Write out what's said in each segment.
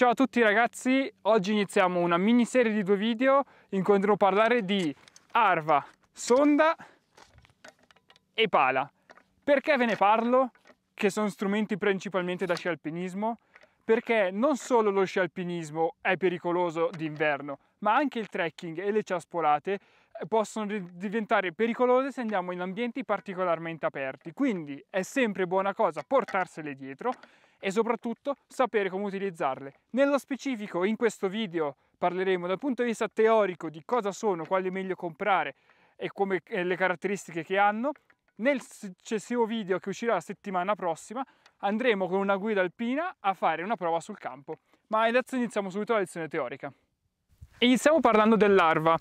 Ciao a tutti ragazzi, oggi iniziamo una mini serie di due video in cui andrò a parlare di arva, sonda e pala. Perché ve ne parlo? Che sono strumenti principalmente da sci alpinismo? Perché non solo lo sci alpinismo è pericoloso d'inverno, ma anche il trekking e le ciaspolate eh, possono diventare pericolose se andiamo in ambienti particolarmente aperti. Quindi è sempre buona cosa portarsele dietro e soprattutto sapere come utilizzarle. Nello specifico in questo video parleremo dal punto di vista teorico di cosa sono, quali è meglio comprare e come e le caratteristiche che hanno. Nel successivo video che uscirà la settimana prossima andremo con una guida alpina a fare una prova sul campo. Ma adesso iniziamo subito la lezione teorica. Iniziamo parlando dell'arva.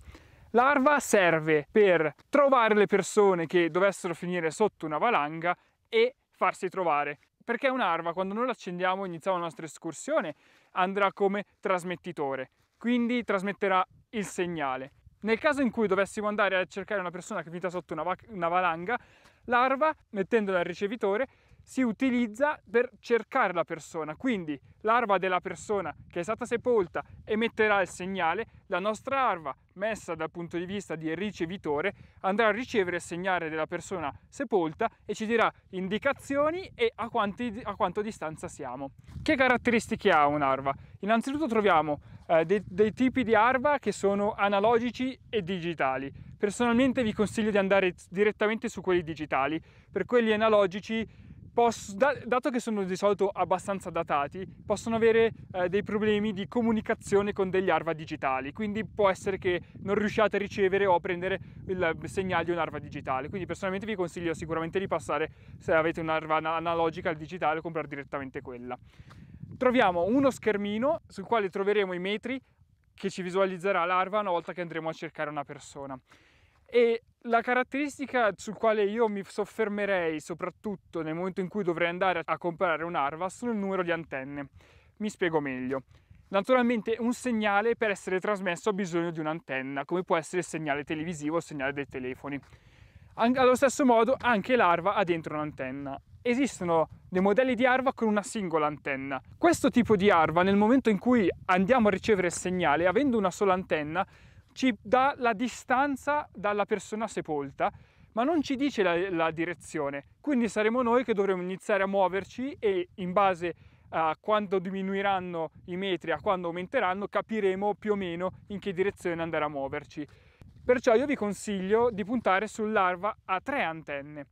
L'arva serve per trovare le persone che dovessero finire sotto una valanga e farsi trovare perché un'arva quando noi l'accendiamo e iniziamo la nostra escursione andrà come trasmettitore, quindi trasmetterà il segnale. Nel caso in cui dovessimo andare a cercare una persona che è finita sotto una, va- una valanga, l'arva, mettendola al ricevitore, si utilizza per cercare la persona, quindi l'arva della persona che è stata sepolta emetterà il segnale, la nostra arva messa dal punto di vista di ricevitore andrà a ricevere il segnale della persona sepolta e ci dirà indicazioni e a, quanti, a quanto distanza siamo. Che caratteristiche ha un'arva? Innanzitutto troviamo eh, dei, dei tipi di arva che sono analogici e digitali. Personalmente vi consiglio di andare direttamente su quelli digitali, per quelli analogici Posso, da, dato che sono di solito abbastanza datati, possono avere eh, dei problemi di comunicazione con degli ARVA digitali, quindi può essere che non riusciate a ricevere o a prendere il segnale di un'ARVA digitale. Quindi personalmente vi consiglio sicuramente di passare, se avete un'ARVA analogica al digitale, comprare direttamente quella. Troviamo uno schermino sul quale troveremo i metri che ci visualizzerà l'ARVA una volta che andremo a cercare una persona. E la caratteristica sul quale io mi soffermerei soprattutto nel momento in cui dovrei andare a comprare un'arva sono il numero di antenne. Mi spiego meglio. Naturalmente un segnale per essere trasmesso ha bisogno di un'antenna, come può essere il segnale televisivo o il segnale dei telefoni. Allo stesso modo anche l'arva ha dentro un'antenna. Esistono dei modelli di arva con una singola antenna. Questo tipo di arva nel momento in cui andiamo a ricevere il segnale, avendo una sola antenna, ci dà la distanza dalla persona sepolta, ma non ci dice la, la direzione. Quindi saremo noi che dovremo iniziare a muoverci e in base a quando diminuiranno i metri, a quando aumenteranno, capiremo più o meno in che direzione andare a muoverci. Perciò io vi consiglio di puntare sull'arva a tre antenne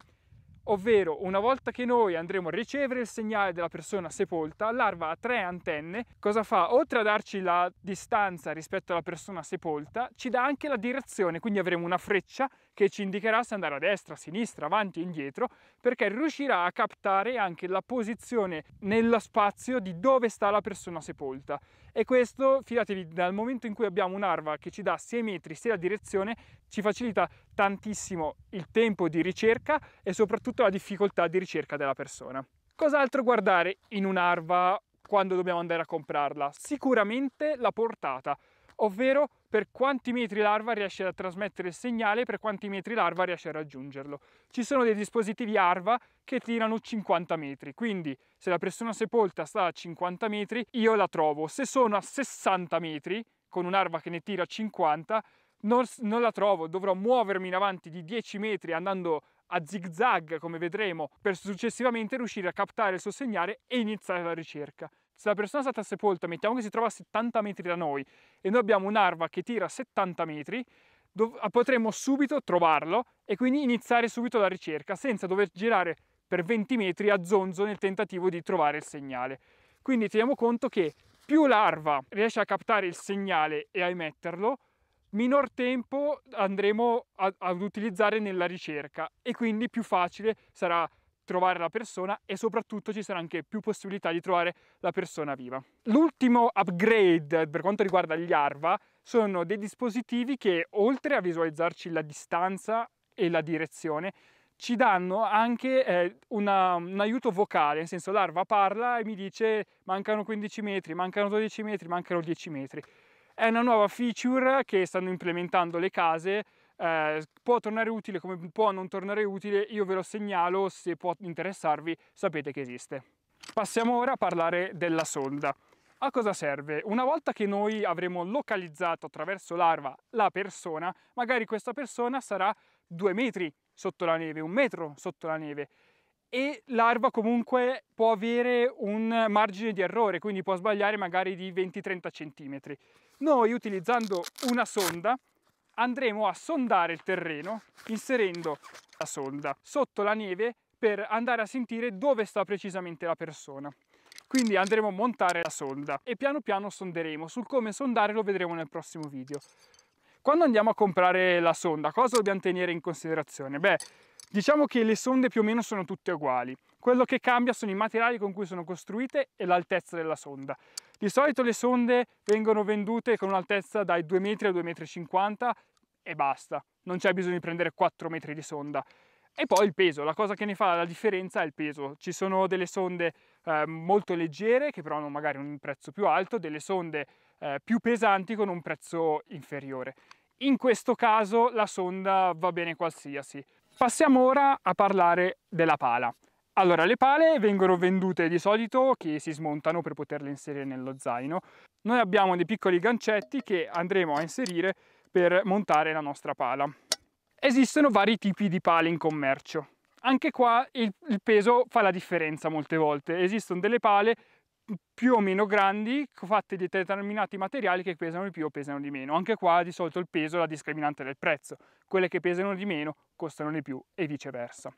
ovvero una volta che noi andremo a ricevere il segnale della persona sepolta, l'arva ha tre antenne, cosa fa? Oltre a darci la distanza rispetto alla persona sepolta, ci dà anche la direzione, quindi avremo una freccia che ci indicherà se andare a destra, a sinistra, avanti o indietro, perché riuscirà a captare anche la posizione nello spazio di dove sta la persona sepolta. E questo, fidatevi, dal momento in cui abbiamo un'arva che ci dà sia i metri sia la direzione, ci facilita tantissimo il tempo di ricerca e soprattutto la difficoltà di ricerca della persona. Cos'altro guardare in un'arva quando dobbiamo andare a comprarla? Sicuramente la portata, ovvero per quanti metri larva riesce a trasmettere il segnale e per quanti metri larva riesce a raggiungerlo. Ci sono dei dispositivi ARVA che tirano 50 metri, quindi se la persona sepolta sta a 50 metri io la trovo, se sono a 60 metri con un'arva che ne tira 50 non, non la trovo, dovrò muovermi in avanti di 10 metri andando a zig zag come vedremo per successivamente riuscire a captare il suo segnale e iniziare la ricerca. Se la persona è stata sepolta, mettiamo che si trova a 70 metri da noi e noi abbiamo un'arva che tira 70 metri, ah, potremmo subito trovarlo e quindi iniziare subito la ricerca senza dover girare per 20 metri a zonzo nel tentativo di trovare il segnale. Quindi teniamo conto che più l'arva riesce a captare il segnale e a emetterlo, minor tempo andremo ad, ad utilizzare nella ricerca e quindi più facile sarà trovare la persona e soprattutto ci sarà anche più possibilità di trovare la persona viva. L'ultimo upgrade per quanto riguarda gli ARVA sono dei dispositivi che oltre a visualizzarci la distanza e la direzione ci danno anche eh, una, un aiuto vocale, nel senso l'arva parla e mi dice mancano 15 metri, mancano 12 metri, mancano 10 metri. È una nuova feature che stanno implementando le case eh, può tornare utile come può non tornare utile, io ve lo segnalo, se può interessarvi sapete che esiste. Passiamo ora a parlare della sonda A cosa serve? Una volta che noi avremo localizzato attraverso l'arva la persona, magari questa persona sarà due metri sotto la neve, un metro sotto la neve e l'arva comunque può avere un margine di errore, quindi può sbagliare magari di 20-30 cm. Noi utilizzando una sonda andremo a sondare il terreno inserendo la sonda sotto la neve per andare a sentire dove sta precisamente la persona. Quindi andremo a montare la sonda e piano piano sonderemo. Sul come sondare lo vedremo nel prossimo video. Quando andiamo a comprare la sonda, cosa dobbiamo tenere in considerazione? Beh, Diciamo che le sonde più o meno sono tutte uguali. Quello che cambia sono i materiali con cui sono costruite e l'altezza della sonda. Di solito le sonde vengono vendute con un'altezza dai 2 metri a 2,50 m e basta. Non c'è bisogno di prendere 4 metri di sonda. E poi il peso, la cosa che ne fa la differenza è il peso. Ci sono delle sonde eh, molto leggere che però hanno magari un prezzo più alto, delle sonde eh, più pesanti con un prezzo inferiore. In questo caso la sonda va bene qualsiasi. Passiamo ora a parlare della pala. Allora, le pale vengono vendute di solito che si smontano per poterle inserire nello zaino. Noi abbiamo dei piccoli gancetti che andremo a inserire per montare la nostra pala. Esistono vari tipi di pale in commercio. Anche qua il, il peso fa la differenza molte volte. Esistono delle pale più o meno grandi fatte di determinati materiali che pesano di più o pesano di meno. Anche qua di solito il peso è la discriminante del prezzo, quelle che pesano di meno costano di più e viceversa.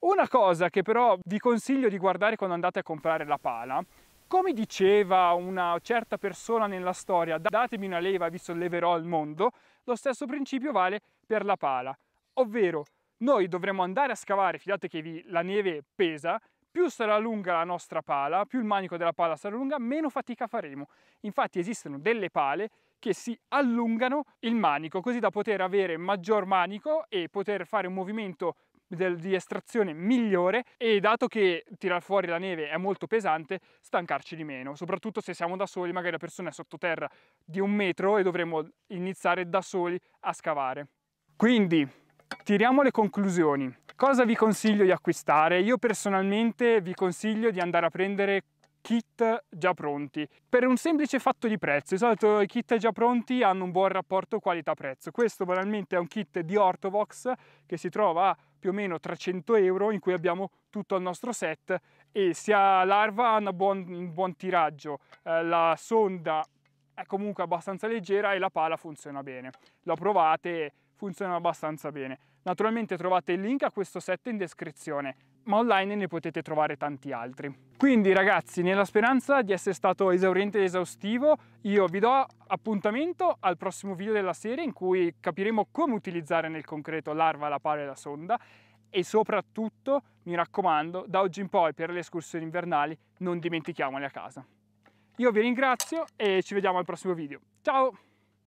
Una cosa che però vi consiglio di guardare quando andate a comprare la pala, come diceva una certa persona nella storia, datemi una leva, e vi solleverò il mondo, lo stesso principio vale per la pala, ovvero noi dovremmo andare a scavare, fidate che vi, la neve pesa, più sarà lunga la nostra pala, più il manico della pala sarà lunga, meno fatica faremo. Infatti esistono delle pale che si allungano il manico, così da poter avere maggior manico e poter fare un movimento di estrazione migliore e dato che tirar fuori la neve è molto pesante stancarci di meno soprattutto se siamo da soli magari la persona è sottoterra di un metro e dovremo iniziare da soli a scavare quindi Tiriamo le conclusioni. Cosa vi consiglio di acquistare? Io personalmente vi consiglio di andare a prendere kit già pronti per un semplice fatto di prezzo di solito i kit già pronti hanno un buon rapporto qualità prezzo questo banalmente è un kit di Ortovox che si trova a più o meno 300 euro in cui abbiamo tutto il nostro set e sia larva ha buon, un buon tiraggio eh, la sonda è comunque abbastanza leggera e la pala funziona bene la provate funzionano abbastanza bene. Naturalmente trovate il link a questo set in descrizione, ma online ne potete trovare tanti altri. Quindi ragazzi, nella speranza di essere stato esauriente ed esaustivo, io vi do appuntamento al prossimo video della serie in cui capiremo come utilizzare nel concreto l'arva, la pala e la sonda e soprattutto, mi raccomando, da oggi in poi per le escursioni invernali non dimentichiamole a casa. Io vi ringrazio e ci vediamo al prossimo video. Ciao!